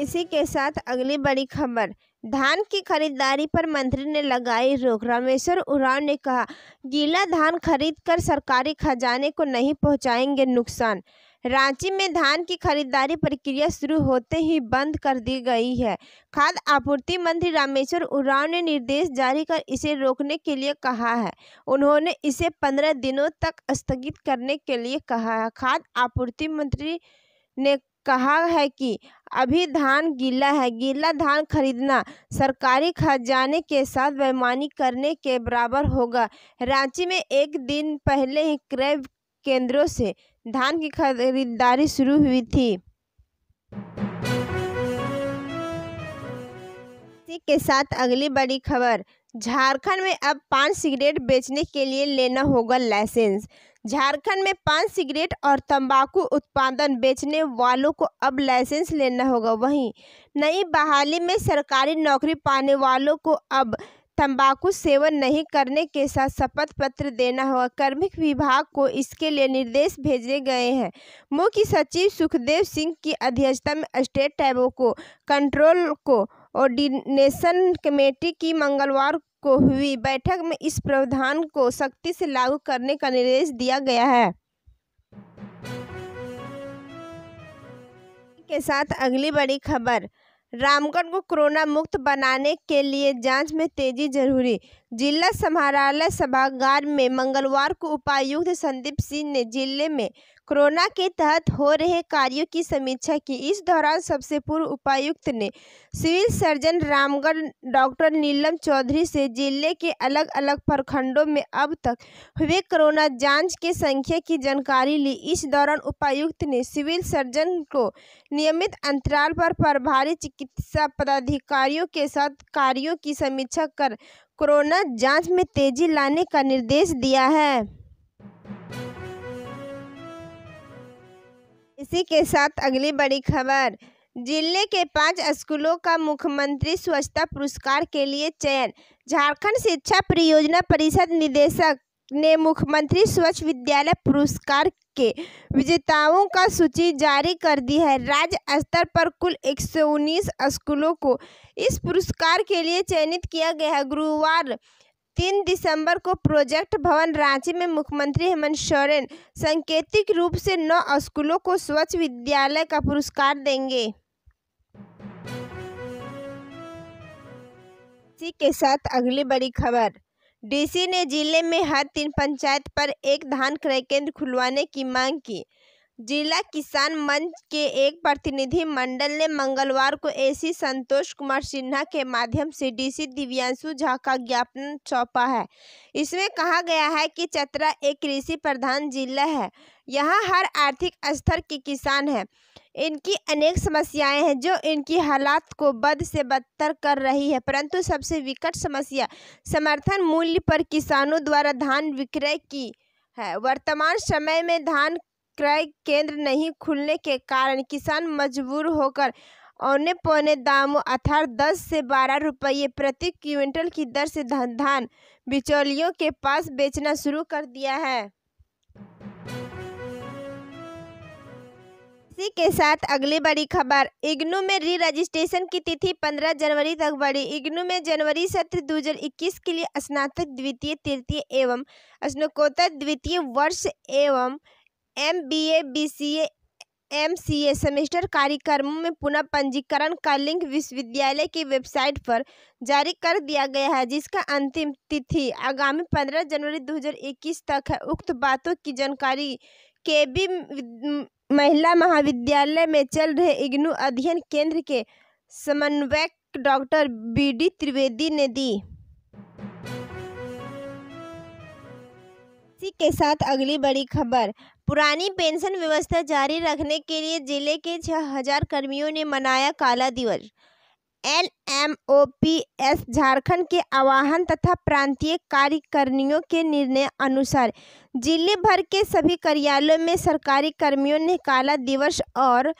इसी के साथ अगली बड़ी खबर धान की खरीदारी पर मंत्री ने लगाई रोक रामेश्वर उराव ने कहा गीला धान कर सरकारी खजाने को नहीं पहुंचाएंगे नुकसान रांची में धान की खरीदारी प्रक्रिया शुरू होते ही बंद कर दी गई है खाद्य आपूर्ति मंत्री रामेश्वर उराव ने निर्देश जारी कर इसे रोकने के लिए कहा है उन्होंने इसे पंद्रह दिनों तक स्थगित करने के लिए कहा है खाद्य आपूर्ति मंत्री ने कहा है कि अभी धान गीला है गीला धान खरीदना सरकारी खजाने के साथ बेमानी करने के बराबर होगा रांची में एक दिन पहले ही क्रय केंद्रों से धान की खरीदारी शुरू हुई थी इसी के साथ अगली बड़ी खबर झारखंड में अब पान सिगरेट बेचने के लिए लेना होगा लाइसेंस झारखंड में पान सिगरेट और तंबाकू उत्पादन बेचने वालों को अब लाइसेंस लेना होगा वहीं नई बहाली में सरकारी नौकरी पाने वालों को अब तंबाकू सेवन नहीं करने के साथ शपथ पत्र देना होगा कार्मिक विभाग को इसके लिए निर्देश भेजे गए हैं मुख्य सचिव सुखदेव सिंह की अध्यक्षता में स्टेट टैबो को कंट्रोल को ऑर्डिनेशन कमेटी की मंगलवार को हुई बैठक में इस प्रावधान को सख्ती से लागू करने का निर्देश दिया गया है के साथ अगली बड़ी खबर रामगढ़ को कोरोना मुक्त बनाने के लिए जांच में तेजी जरूरी जिला समाहरणालय सभागार में मंगलवार को उपायुक्त संदीप सिंह ने जिले में कोरोना के तहत हो रहे कार्यों की समीक्षा की इस दौरान सबसे पूर्व उपायुक्त ने civil surgeon Ramgarh doctor Neelam Chaudhary से जिले के अलग अलग प्रखंडों में अब तक हुए कोरोना जांच के संख्या की जानकारी ली इस दौरान उपायुक्त ने सिविल सर्जन को नियमित अंतराल पर प्रभारी चिकित्सा पदाधिकारियों के साथ कार्यों की समीक्षा कर कोरोना जांच में तेजी लाने का निर्देश दिया है इसी के साथ अगली बड़ी खबर जिले के पांच स्कूलों का मुख्यमंत्री स्वच्छता पुरस्कार के लिए चयन झारखंड शिक्षा परियोजना परिषद निदेशक ने मुख्यमंत्री स्वच्छ विद्यालय पुरस्कार के विजेताओं का सूची जारी कर दी है राज्य स्तर पर कुल एक स्कूलों को इस पुरस्कार के लिए चयनित किया गया है गुरुवार तीन दिसंबर को प्रोजेक्ट भवन रांची में मुख्यमंत्री हेमंत सोरेन सांकेतिक रूप से नौ स्कूलों को स्वच्छ विद्यालय का पुरस्कार देंगे इसी के साथ अगली बड़ी खबर डीसी ने जिले में हर तीन पंचायत पर एक धान क्रय केंद्र खुलवाने की मांग की जिला किसान मंच के एक प्रतिनिधि मंडल ने मंगलवार को एसी संतोष कुमार सिन्हा के माध्यम से डीसी दिव्यांशु झा का ज्ञापन सौंपा है इसमें कहा गया है कि चतरा एक कृषि प्रधान जिला है यहाँ हर आर्थिक स्तर के किसान हैं इनकी अनेक समस्याएं हैं जो इनकी हालात को बद से बदतर कर रही है परंतु सबसे विकट समस्या समर्थन मूल्य पर किसानों द्वारा धान विक्रय की है वर्तमान समय में धान क्रय केंद्र नहीं खुलने के कारण किसान मजबूर होकर औने पौने दामों अर्थात दस से बारह रुपये प्रति क्विंटल की दर से धान बिचौलियों के पास बेचना शुरू कर दिया है इसी के साथ अगली बड़ी खबर इग्नू में री रजिस्ट्रेशन की तिथि 15 जनवरी तक बढ़ी इग्नू में जनवरी सत्र 2021 के लिए स्नातक द्वितीय तृतीय एवं स्नाकोत्तर द्वितीय वर्ष एवं M B A B C A M C A semester कार्यक्रमों में पुनः पंजीकरण का लिंक विश्वविद्यालय की वेबसाइट पर जारी कर दिया गया है जिसका अंतिम तिथि आगामी पंद्रह जनवरी दो हज़ार इक्कीस तक है उक्त बातों की जानकारी के बी महिला महाविद्यालय में चल रहे इग्नू अध्ययन केंद्र के समन्वयक डॉक्टर बी डी त्रिवेदी ने दी इसी के साथ अगली बड़ी खबर पुरानी पेंशन व्यवस्था जारी रखने के लिए जिले के छह हजार कर्मियों ने मनाया काला दिवस L M O P S Jharkhand के आवाहन तथा प्रांतीय कार्यकर्मियों के निर्णय अनुसार जिले भर के सभी कार्यालयों में सरकारी कर्मियों ने काला दिवस और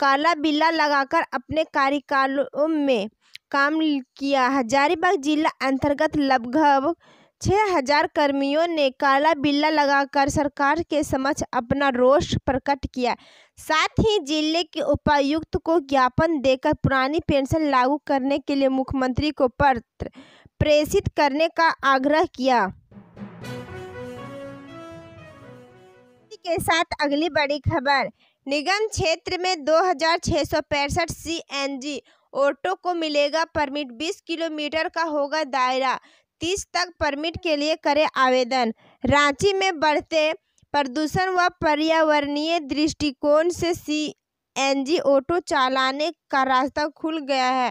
काला बिल्ला लगाकर अपने कार्यकालों में काम किया हजारीबाग जिला अंतर्गत लगभग छह हजार कर्मियों ने काला बिल्ला लगाकर सरकार के समक्ष अपना रोष प्रकट किया साथ ही जिले के उपायुक्त को ज्ञापन देकर पुरानी पेंशन लागू करने के लिए मुख्यमंत्री को पत्र प्रेषित करने का आग्रह किया के साथ अगली बड़ी खबर निगम क्षेत्र में दो हजार छह सौ पैंसठ सी एन जी ऑटो को मिलेगा परमिट 20 किलोमीटर का होगा दायरा तीस तक परमिट के लिए करें आवेदन रांची में बढ़ते प्रदूषण व पर्यावरणीय दृष्टिकोण से सी एन जी ऑटो चलाने का रास्ता खुल गया है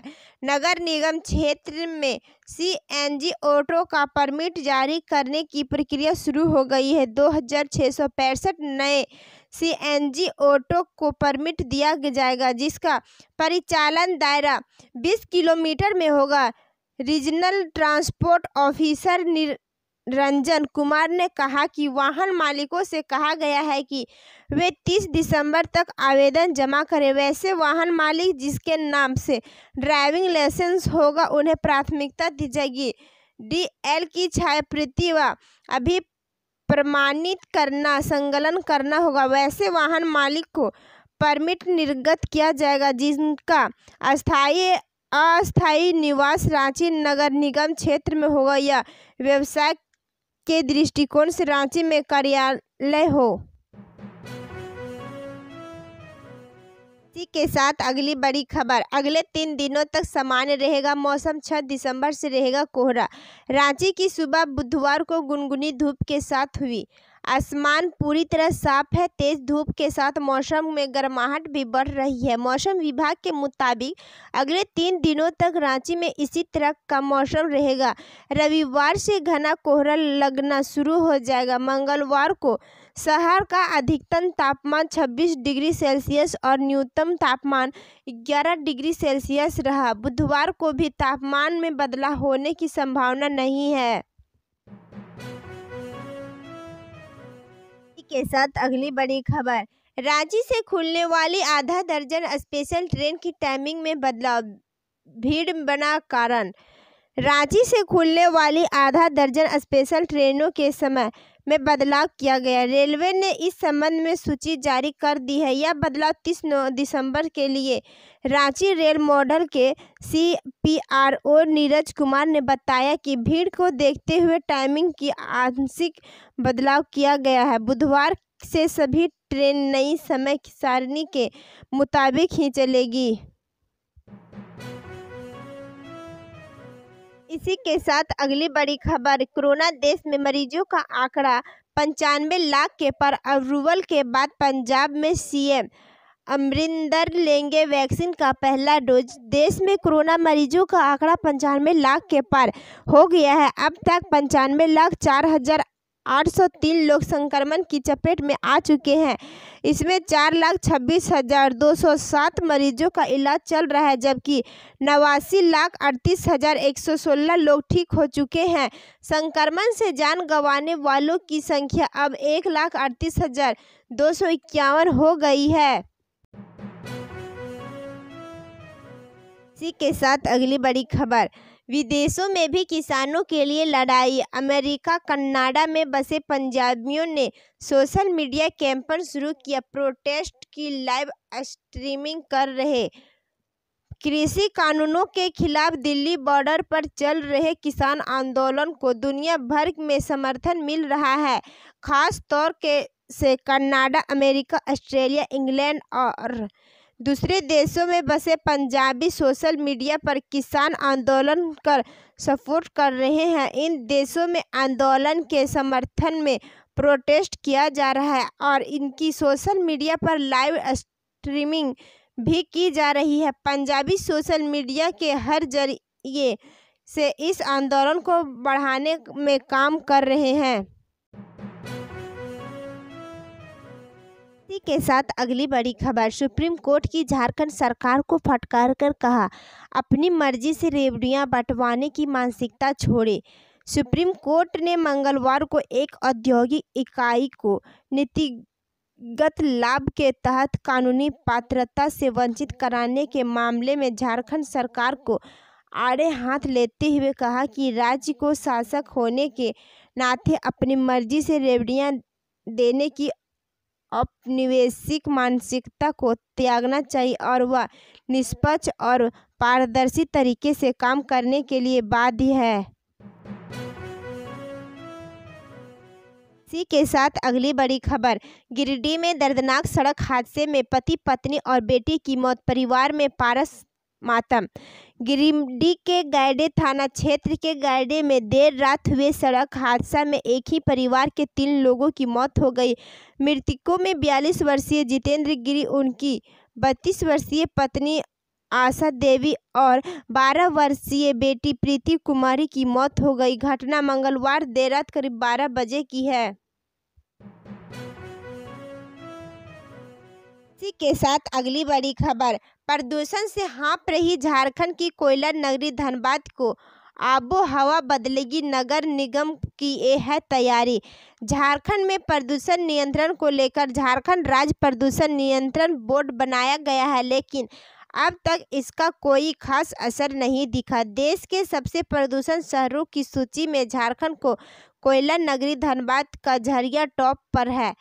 नगर निगम क्षेत्र में सी एन जी ऑटो का परमिट जारी करने की प्रक्रिया शुरू हो गई है दो हजार छः सौ पैंसठ नए सी एन जी ऑटो को परमिट दिया जाएगा जिसका परिचालन दायरा बीस किलोमीटर में होगा regional transport officer Niranjan Kumar ने कहा कि वाहन मालिकों से कहा गया है कि वे 30 दिसंबर तक आवेदन जमा करें वैसे वाहन मालिक जिसके नाम से ड्राइविंग लाइसेंस होगा उन्हें प्राथमिकता दी जाएगी डीएल की छायाप्रति व अभी प्रमाणित करना संकलन करना होगा वैसे वाहन मालिक को परमिट निर्गत किया जाएगा जिनका अस्थायी अस्थायी निवास रांची नगर निगम क्षेत्र में होगा या व्यवसाय के दृष्टिकोण से रांची में कार्यालय हो के साथ अगली बड़ी खबर अगले तीन दिनों तक सामान्य रहेगा मौसम 6 दिसंबर से रहेगा कोहरा रांची की सुबह बुधवार को गुनगुनी धूप के साथ हुई आसमान पूरी तरह साफ है तेज धूप के साथ मौसम में गर्माहट भी बढ़ रही है मौसम विभाग के मुताबिक अगले तीन दिनों तक रांची में इसी तरह का मौसम रहेगा रविवार से घना कोहरा लगना शुरू हो जाएगा मंगलवार को शहर का अधिकतम तापमान 26 डिग्री सेल्सियस और न्यूनतम तापमान 11 डिग्री सेल्सियस रहा बुधवार को भी तापमान में बदलाव होने की संभावना नहीं है के साथ अगली बड़ी खबर रांची से खुलने वाली आधा दर्जन स्पेशल ट्रेन की टाइमिंग में बदलाव भीड़ बना कारण रांची से खुलने वाली आधा दर्जन स्पेशल ट्रेनों के समय में बदलाव किया गया रेलवे ने इस संबंध में सूची जारी कर दी है यह बदलाव तीस दिसंबर के लिए रांची रेल मॉडल के C P R O Neeraj Kumar ने बताया कि भीड़ को देखते हुए टाइमिंग की आंशिक बदलाव किया गया है बुधवार से सभी ट्रेन नई समय सारणी के मुताबिक ही चलेगी इसी के साथ अगली बड़ी खबर कोरोना देश में मरीजों का आंकड़ा पंचानवे लाख के पर अप्रूवल के बाद पंजाब में सीएम अमरिंदर लेंगे वैक्सीन का पहला डोज देश में कोरोना मरीजों का आंकड़ा पंचानवे लाख के पार हो गया है अब तक पंचानवे लाख चार हजार 803 लोग संक्रमण की चपेट में आ चुके हैं इसमें चार लाख छब्बीस हज़ार दो सौ सात मरीजों का इलाज चल रहा है जबकि नवासी लाख अड़तीस हज़ार एक सौ सोलह लोग ठीक हो चुके हैं संक्रमण से जान गंवाने वालों की संख्या अब एक लाख अड़तीस हज़ार दो सौ इक्यावन हो गई है इसी के साथ अगली बड़ी खबर विदेशों में भी किसानों के लिए लड़ाई अमेरिका कनाडा में बसे पंजाबियों ने सोशल मीडिया कैंपन शुरू किया प्रोटेस्ट की लाइव स्ट्रीमिंग कर रहे कृषि कानूनों के खिलाफ दिल्ली बॉर्डर पर चल रहे किसान आंदोलन को दुनिया भर में समर्थन मिल रहा है खास तौर के से कनाडा अमेरिका ऑस्ट्रेलिया इंग्लैंड और दूसरे देशों में बसे पंजाबी सोशल मीडिया पर किसान आंदोलन कर सपोर्ट कर रहे हैं इन देशों में आंदोलन के समर्थन में प्रोटेस्ट किया जा रहा है और इनकी सोशल मीडिया पर लाइव स्ट्रीमिंग भी की जा रही है पंजाबी सोशल मीडिया के हर जरिए से इस आंदोलन को बढ़ाने में काम कर रहे हैं इसी के साथ अगली बड़ी खबर सुप्रीम कोर्ट की झारखंड सरकार को फटकार कर कहा अपनी मर्जी से रेवड़ियां बंटवाने की मानसिकता छोड़े सुप्रीम कोर्ट ने मंगलवार को एक औद्योगिक इकाई को नीतिगत लाभ के तहत कानूनी पात्रता से वंचित कराने के मामले में झारखंड सरकार को आड़े हाथ लेते हुए कहा कि राज्य को शासक होने के नाते अपनी मर्जी से रेवड़ियां देने की औपनिवेशिक मानसिकता को त्यागना चाहिए और वह निष्पक्ष और पारदर्शी तरीके से काम करने के लिए बाध्य है इसी के साथ अगली बड़ी खबर गिरिडीह में दर्दनाक सड़क हादसे में पति पत्नी और बेटी की मौत परिवार में पारस मातम गिरिडीह के गायडे थाना क्षेत्र के गायडे में देर रात हुए सड़क हादसा में एक ही परिवार के तीन लोगों की मौत हो गई मृतकों में बयालीस वर्षीय जितेंद्र गिरी उनकी बत्तीस वर्षीय पत्नी आशा देवी और 12 वर्षीय बेटी प्रीति कुमारी की मौत हो गई घटना मंगलवार देर रात करीब 12 बजे की है इसी के साथ अगली बड़ी खबर प्रदूषण से हाँप रही झारखंड की कोयला नगरी धनबाद को आबो हवा बदलेगी नगर निगम की यह है तैयारी झारखंड में प्रदूषण नियंत्रण को लेकर झारखंड राज्य प्रदूषण नियंत्रण बोर्ड बनाया गया है लेकिन अब तक इसका कोई खास असर नहीं दिखा देश के सबसे प्रदूषण शहरों की सूची में झारखंड को कोयला नगरी धनबाद का झरिया टॉप पर है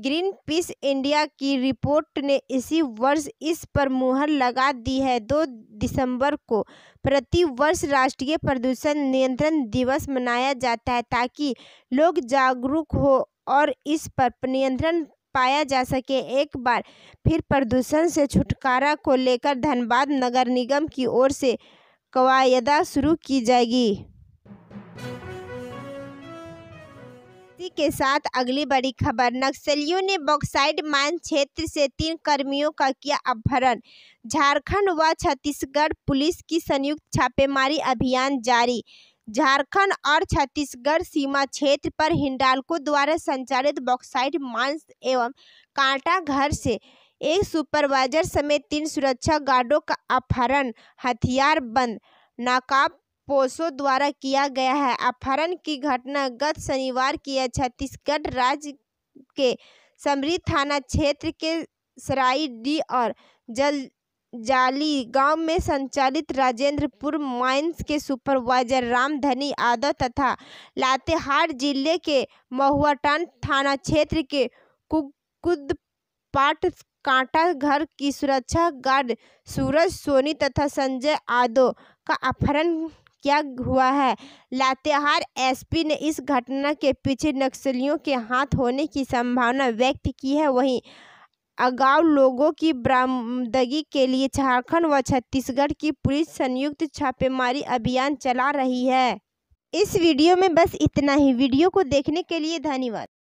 ग्रीन पीस इंडिया की रिपोर्ट ने इसी वर्ष इस पर मुहर लगा दी है दो दिसंबर को प्रति वर्ष राष्ट्रीय प्रदूषण नियंत्रण दिवस मनाया जाता है ताकि लोग जागरूक हो और इस पर नियंत्रण पाया जा सके एक बार फिर प्रदूषण से छुटकारा को लेकर धनबाद नगर निगम की ओर से कवायदा शुरू की जाएगी इसी के साथ अगली बड़ी खबर नक्सलियों ने बॉक्साइड माइन क्षेत्र से तीन कर्मियों का किया अपहरण झारखंड व छत्तीसगढ़ पुलिस की संयुक्त छापेमारी अभियान जारी झारखंड और छत्तीसगढ़ सीमा क्षेत्र पर हिंडालको द्वारा संचालित बॉक्साइड मांस एवं कांटा घर से एक सुपरवाइजर समेत तीन सुरक्षा गार्डों का अपहरण हथियार बंद नाकाब पोसो द्वारा किया गया है अपहरण की घटना गत शनिवार की है छत्तीसगढ़ राज्य के समरी थाना क्षेत्र के सराई डी और जल जाली गांव में संचालित राजेंद्रपुर माइंस के सुपरवाइजर रामधनी यादव तथा लातेहार जिले के महुआटन थाना क्षेत्र के कुकुदपाट कांटा घर की सुरक्षा गार्ड सूरज सोनी तथा संजय यादव का अपहरण क्या हुआ है लातेहार एसपी ने इस घटना के पीछे नक्सलियों के हाथ होने की संभावना व्यक्त की है वहीं अगाव लोगों की बरामदगी के लिए झारखंड व छत्तीसगढ़ की पुलिस संयुक्त छापेमारी अभियान चला रही है इस वीडियो में बस इतना ही वीडियो को देखने के लिए धन्यवाद